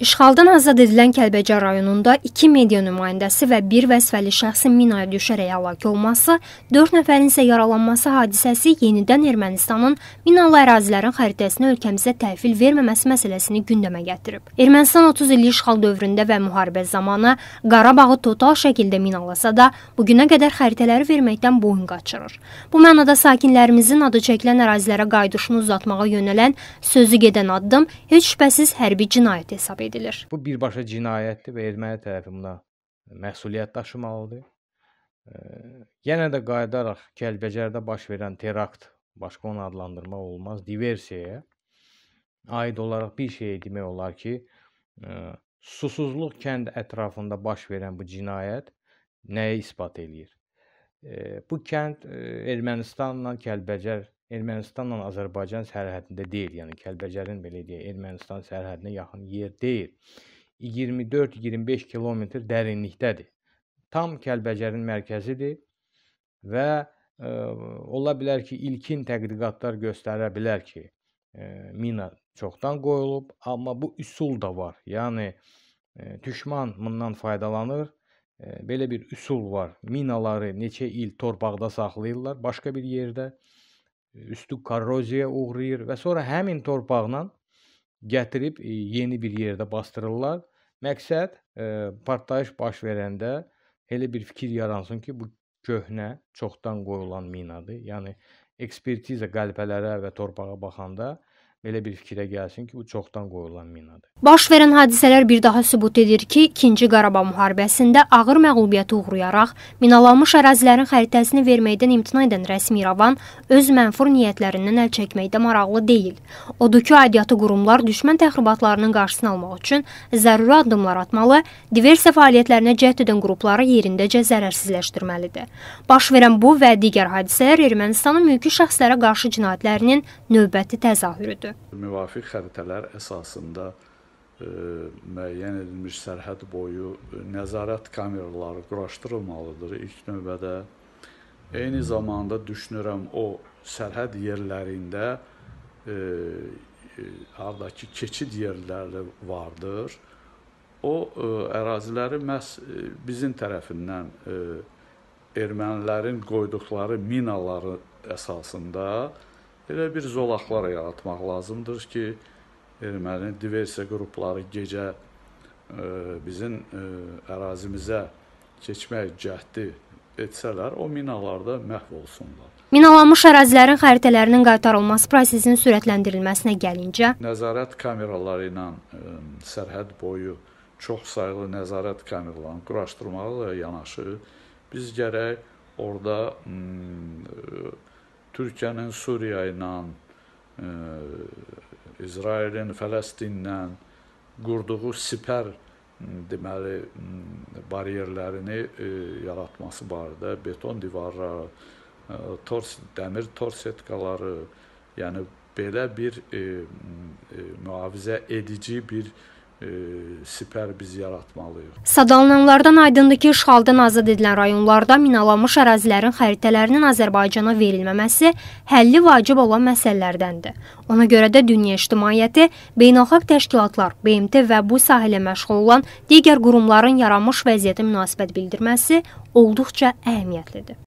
İşğaldan azad edilən Kəlbəcər rayonunda 2 media nümayəndəsi və bir vəzifəli şəxsin minaya düşərək həlak olması, 4 nəfərin isə yaralanması hadisəsi yenidən Ermənistanın minalı ərazilərin xəritəsinə ölkəmizə təhvil verməməsi məsələsini gündəmə gətirib. Ermənistan 30 illik işğal dövründə və müharibə zamanı Qarabağı total şəkildə minalasa da, bu günə qədər xəritələri verməkdən boyun qaçırır. Bu mənada sakinlərimizin adı çəkilən ərazilərə qayıdışını uzatmağa yönələn sözü gedən addım heç şübhəsiz hərbi cinayət hesab edilir edilir. Bu birbaşa cinayətdir və erməni tərəfi buna məsuliyyət daşımalıdır. Yenə də qayıdaraq Kəlbəcərdə baş verən terakt başqa onu adlandırmaq olmaz, diversiyaya aid olaraq bir şey demək olar ki, susuzluq kənd ətrafında baş verən bu cinayət nəyi isbat eləyir? Bu kənd Ermənistanla Kəlbəcər Ermənistanla Azərbaycan sərhədində deyil, yəni Kəlbəcərin belə deyək, Ermənistan sərhədinə yaxın yer deyil. 24-25 kilometr dərinlikdədir. Tam Kəlbəcərin mərkəzidir və ə, e, ola bilər ki, ilkin tədqiqatlar göstərə bilər ki, ə, e, mina çoxdan qoyulub, amma bu üsul da var. Yəni ə, e, düşman bundan faydalanır belə bir üsul var. Minaları neçə il torpaqda saxlayırlar, başqa bir yerdə üstü korroziyaya uğrayır və sonra həmin torpaqla gətirib e, yeni bir yerdə bastırırlar. Məqsəd e, partlayış baş verəndə elə bir fikir yaransın ki, bu köhnə, çoxdan qoyulan minadır. Yəni ekspertiza qəlpələrə və torpağa baxanda belə bir fikrə gəlsin ki, bu çoxdan qoyulan minadır. Baş verən hadisələr bir daha sübut edir ki, 2-ci Qarabağ müharibəsində ağır məğlubiyyətə uğrayaraq minalanmış ərazilərin xəritəsini verməkdən imtina edən rəsmi İrəvan öz mənfur niyyətlərindən əl çəkməkdə maraqlı deyil. Odur ki, aidiyyatı qurumlar düşmən təxribatlarının qarşısını almaq üçün zəruri addımlar atmalı, diversiya fəaliyyətlərinə cəhd edən qrupları yerindəcə zərərsizləşdirməlidir. Baş verən bu və digər hadisələr Ermənistanın mülki şəxslərə qarşı cinayətlərinin növbəti təzahürüdür edilmişdir. Müvafiq xəritələr əsasında ə, e, müəyyən edilmiş sərhəd boyu e, nəzarət kameraları quraşdırılmalıdır ilk növbədə. Eyni zamanda düşünürəm o sərhəd yerlərində e, e, hardakı keçid yerləri vardır. O e, əraziləri məhz e, bizim tərəfindən e, ermənilərin qoyduqları minaları əsasında e, elə bir zolaqlar yaratmaq lazımdır ki, erməni diversiya qrupları gecə ə, e, bizim ə, e, ərazimizə keçmək cəhdi etsələr, o minalarda məhv olsunlar. Minalanmış ərazilərin xəritələrinin qaytarılması prosesinin sürətləndirilməsinə gəlincə, nəzarət kameraları ilə ə, e, sərhəd boyu çox saylı nəzarət kameralarını quraşdırmağa yanaşı biz gərək orada ə, Türkiyənin Suriya ilə, e, ə, İsrailin Fələstinlə qurduğu sipər deməli bariyerlərini ə, e, yaratması barədə beton divarlar, ə, e, tors dəmir torsetkaları, yəni belə bir ə, ə, mühafizə edici bir ə, sipər biz yaratmalıyıq. Sadalananlardan aydındır ki, işğaldan azad edilən rayonlarda minalanmış ərazilərin xəritələrinin Azərbaycana verilməməsi həlli vacib olan məsələlərdəndir. Ona görə də dünya ictimaiyyəti, beynəlxalq təşkilatlar, BMT və bu sahələ məşğul olan digər qurumların yaranmış vəziyyətə münasibət bildirməsi olduqca əhəmiyyətlidir.